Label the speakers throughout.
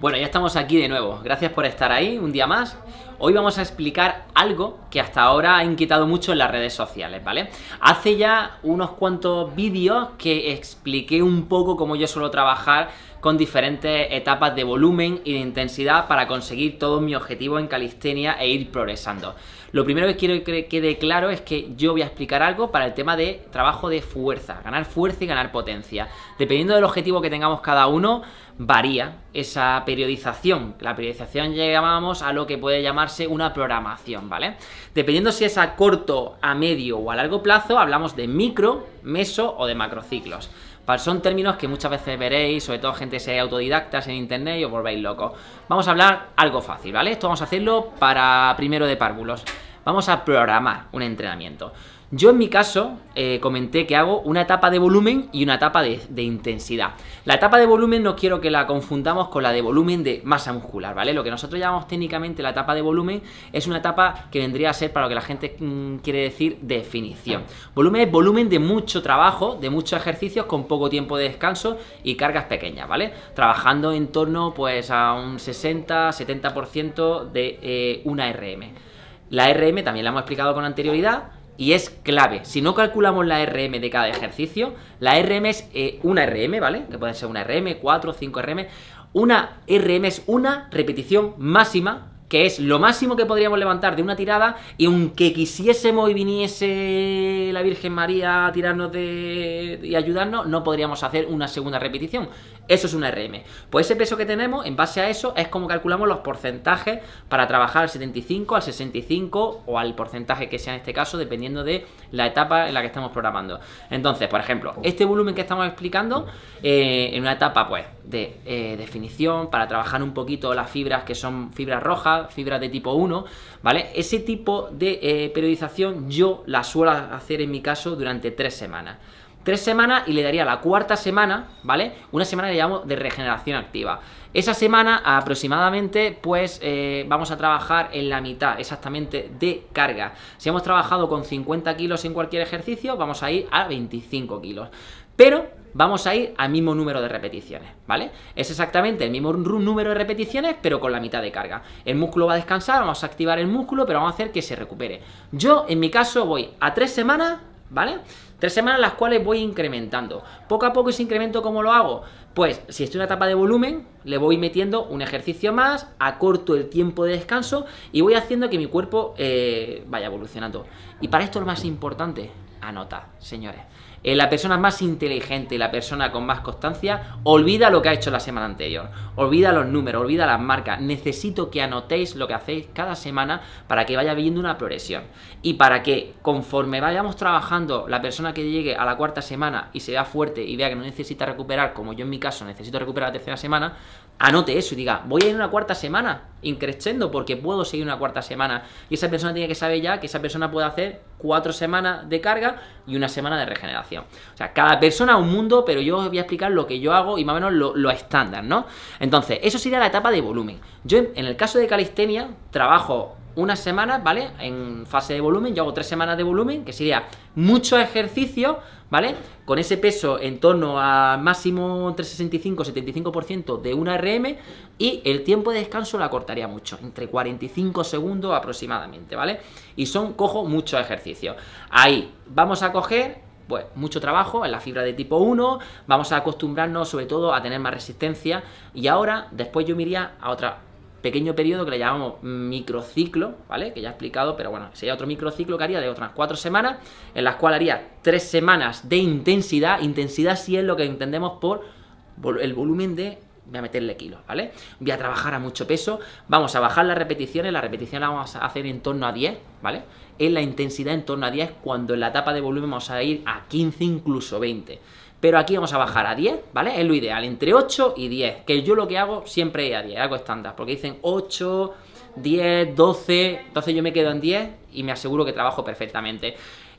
Speaker 1: Bueno, ya estamos aquí de nuevo. Gracias por estar ahí un día más. Hoy vamos a explicar algo que hasta ahora ha inquietado mucho en las redes sociales, ¿vale? Hace ya unos cuantos vídeos que expliqué un poco cómo yo suelo trabajar con diferentes etapas de volumen y de intensidad para conseguir todo mi objetivo en calistenia e ir progresando. Lo primero que quiero que quede claro es que yo voy a explicar algo para el tema de trabajo de fuerza, ganar fuerza y ganar potencia. Dependiendo del objetivo que tengamos cada uno, varía esa periodización. La periodización llegábamos a lo que puede llamarse una programación, ¿vale? Dependiendo si es a corto, a medio o a largo plazo, hablamos de micro, meso o de macrociclos. Son términos que muchas veces veréis, sobre todo gente que sea autodidacta en internet y os volvéis locos. Vamos a hablar algo fácil, ¿vale? Esto vamos a hacerlo para primero de párvulos. Vamos a programar un entrenamiento. Yo en mi caso eh, comenté que hago una etapa de volumen y una etapa de, intensidad. La etapa de volumen no quiero que la confundamos con la de volumen de masa muscular, ¿vale? Lo que nosotros llamamos técnicamente la etapa de volumen es una etapa que vendría a ser para lo que la gente mm, quiere decir definición. Volumen es volumen de mucho trabajo, de muchos ejercicios con poco tiempo de descanso y cargas pequeñas, ¿vale? Trabajando en torno pues a un 60-70% de eh, una RM. La RM también la hemos explicado con anterioridad y es clave. Si no calculamos la RM de cada ejercicio, la RM es eh, una RM, ¿vale? Que puede ser una RM, 4, 5 RM. Una RM es una repetición máxima que es lo máximo que podríamos levantar de una tirada, y aunque quisiésemos y viniese la Virgen María a tirarnos de... y ayudarnos, no podríamos hacer una segunda repetición. Eso es un RM. Pues ese peso que tenemos, en base a eso, es como calculamos los porcentajes para trabajar al 75, al 65 o al porcentaje que sea en este caso, dependiendo de la etapa en la que estamos programando. Entonces, por ejemplo, este volumen que estamos explicando, eh, en una etapa, pues, de eh, definición, para trabajar un poquito las fibras que son fibras rojas, fibras de tipo 1, ¿vale? Ese tipo de eh, periodización yo la suelo hacer en mi caso durante tres semanas. Tres semanas y le daría la cuarta semana, ¿vale? Una semana le llamo de regeneración activa. Esa semana aproximadamente pues eh, vamos a trabajar en la mitad exactamente de carga. Si hemos trabajado con 50 kilos en cualquier ejercicio, vamos a ir a 25 kilos pero vamos a ir al mismo número de repeticiones, ¿vale? Es exactamente el mismo número de repeticiones, pero con la mitad de carga. El músculo va a descansar, vamos a activar el músculo, pero vamos a hacer que se recupere. Yo, en mi caso, voy a tres semanas, ¿vale? Tres semanas las cuales voy incrementando. Poco a poco ese incremento, ¿cómo lo hago? Pues si estoy en una etapa de volumen, le voy metiendo un ejercicio más, acorto el tiempo de descanso y voy haciendo que mi cuerpo eh, vaya evolucionando. Y para esto lo más importante, anota, señores. Eh, la persona más inteligente la persona con más constancia olvida lo que ha hecho la semana anterior, olvida los números, olvida las marcas. Necesito que anotéis lo que hacéis cada semana para que vaya viendo una progresión y para que conforme vayamos trabajando, la persona que llegue a la cuarta semana y se vea fuerte y vea que no necesita recuperar, como yo en mi caso necesito recuperar la tercera semana, anote eso y diga, voy a ir una cuarta semana, increciendo, porque puedo seguir una cuarta semana. Y esa persona tiene que saber ya que esa persona puede hacer cuatro semanas de carga y una semana de regeneración. O sea, cada persona un mundo, pero yo os voy a explicar lo que yo hago y más o menos lo, estándar, ¿no? Entonces, eso sería la etapa de volumen. Yo, en el caso de calistenia, trabajo unas semanas, ¿vale? En fase de volumen, yo hago tres semanas de volumen, que sería mucho ejercicio, ¿vale? Con ese peso en torno a máximo entre 65 75% de una RM y el tiempo de descanso la cortaría mucho, entre 45 segundos aproximadamente, ¿vale? Y son, cojo mucho ejercicio. Ahí, vamos a coger pues mucho trabajo en la fibra de tipo 1, vamos a acostumbrarnos sobre todo a tener más resistencia y ahora después yo me iría a otro pequeño periodo que le llamamos microciclo, ¿vale? Que ya he explicado, pero bueno, sería otro microciclo que haría de otras cuatro semanas, en las cuales haría tres semanas de intensidad, intensidad si es lo que entendemos por el volumen de voy a meterle kilos, ¿vale? Voy a trabajar a mucho peso, vamos a bajar las repeticiones, la repetición la vamos a hacer en torno a 10, ¿vale? En la intensidad en torno a 10, cuando en la etapa de volumen vamos a ir a 15, incluso 20. Pero aquí vamos a bajar a 10, ¿vale? Es lo ideal, entre 8 y 10, que yo lo que hago siempre es a 10, hago estándar, porque dicen 8, 10, 12, entonces yo me quedo en 10 y me aseguro que trabajo perfectamente.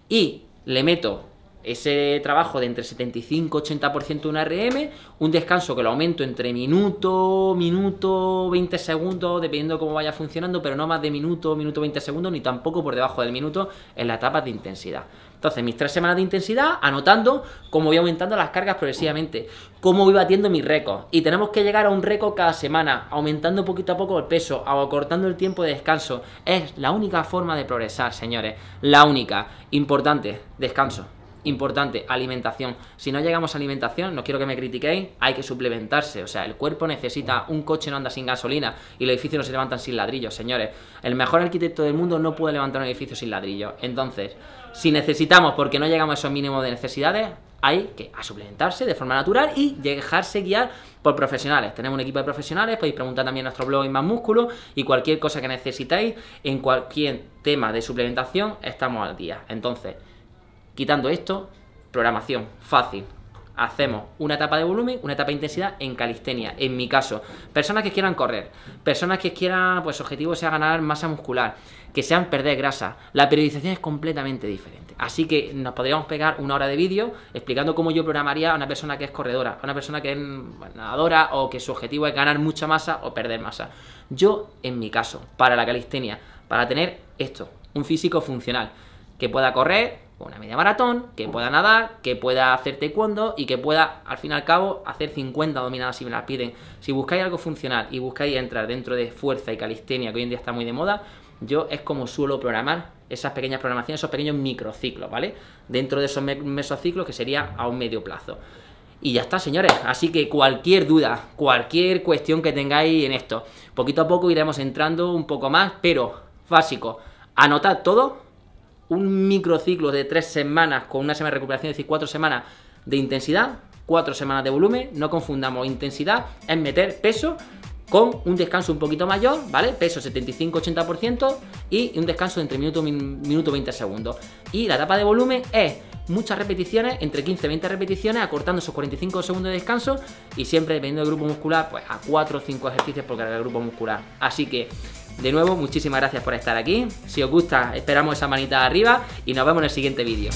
Speaker 1: Y le meto ese trabajo de entre 75-80% de una RM, un descanso que lo aumento entre minuto, minuto, 20 segundos, dependiendo de cómo vaya funcionando, pero no más de minuto, minuto, 20 segundos, ni tampoco por debajo del minuto en la etapa de intensidad. Entonces, mis tres semanas de intensidad, anotando cómo voy aumentando las cargas progresivamente, cómo voy batiendo mis récords. Y tenemos que llegar a un récord cada semana, aumentando poquito a poco el peso, O acortando el tiempo de descanso. Es la única forma de progresar, señores. La única. Importante, descanso. Importante, alimentación. Si no llegamos a alimentación, no quiero que me critiquéis, hay que suplementarse. O sea, el cuerpo necesita, un coche no anda sin gasolina y los edificios no se levantan sin ladrillos, señores. El mejor arquitecto del mundo no puede levantar un edificio sin ladrillos. Entonces, si necesitamos, porque no llegamos a esos mínimos de necesidades, hay que suplementarse de forma natural y dejarse guiar por profesionales. Tenemos un equipo de profesionales, podéis preguntar también en nuestro blog en Más Músculo y cualquier cosa que necesitáis en cualquier tema de suplementación estamos al día. Entonces, Quitando esto, programación, fácil. Hacemos una etapa de volumen, una etapa de intensidad en calistenia, en mi caso. Personas que quieran correr, personas que quieran, pues su objetivo sea ganar masa muscular, que sean perder grasa. La periodización es completamente diferente. Así que nos podríamos pegar una hora de vídeo explicando cómo yo programaría a una persona que es corredora, a una persona que es nadadora o que su objetivo es ganar mucha masa o perder masa. Yo, en mi caso, para la calistenia, para tener esto, un físico funcional, que pueda correr, una media maratón, que pueda nadar, que pueda hacer taekwondo y que pueda, al fin y al cabo, hacer 50 dominadas si me las piden. Si buscáis algo funcional y buscáis entrar dentro de fuerza y calistenia, que hoy en día está muy de moda, yo es como suelo programar esas pequeñas programaciones, esos pequeños microciclos, ¿vale? Dentro de esos mesociclos que sería a un medio plazo. Y ya está, señores. Así que cualquier duda, cualquier cuestión que tengáis en esto, poquito a poco iremos entrando un poco más, pero básico, anotad todo, un microciclo de tres semanas con una semana de recuperación, es decir, cuatro semanas de intensidad, cuatro semanas de volumen, no confundamos intensidad, es meter peso con un descanso un poquito mayor, ¿vale? Peso 75-80% y un descanso de entre minuto, y minuto 20 segundos. Y la etapa de volumen es muchas repeticiones, entre 15 20 repeticiones, acortando esos 45 segundos de descanso y siempre dependiendo del grupo muscular, pues a 4 o 5 ejercicios por cada grupo muscular. Así que de nuevo, muchísimas gracias por estar aquí. Si os gusta, esperamos esa manita arriba y nos vemos en el siguiente vídeo.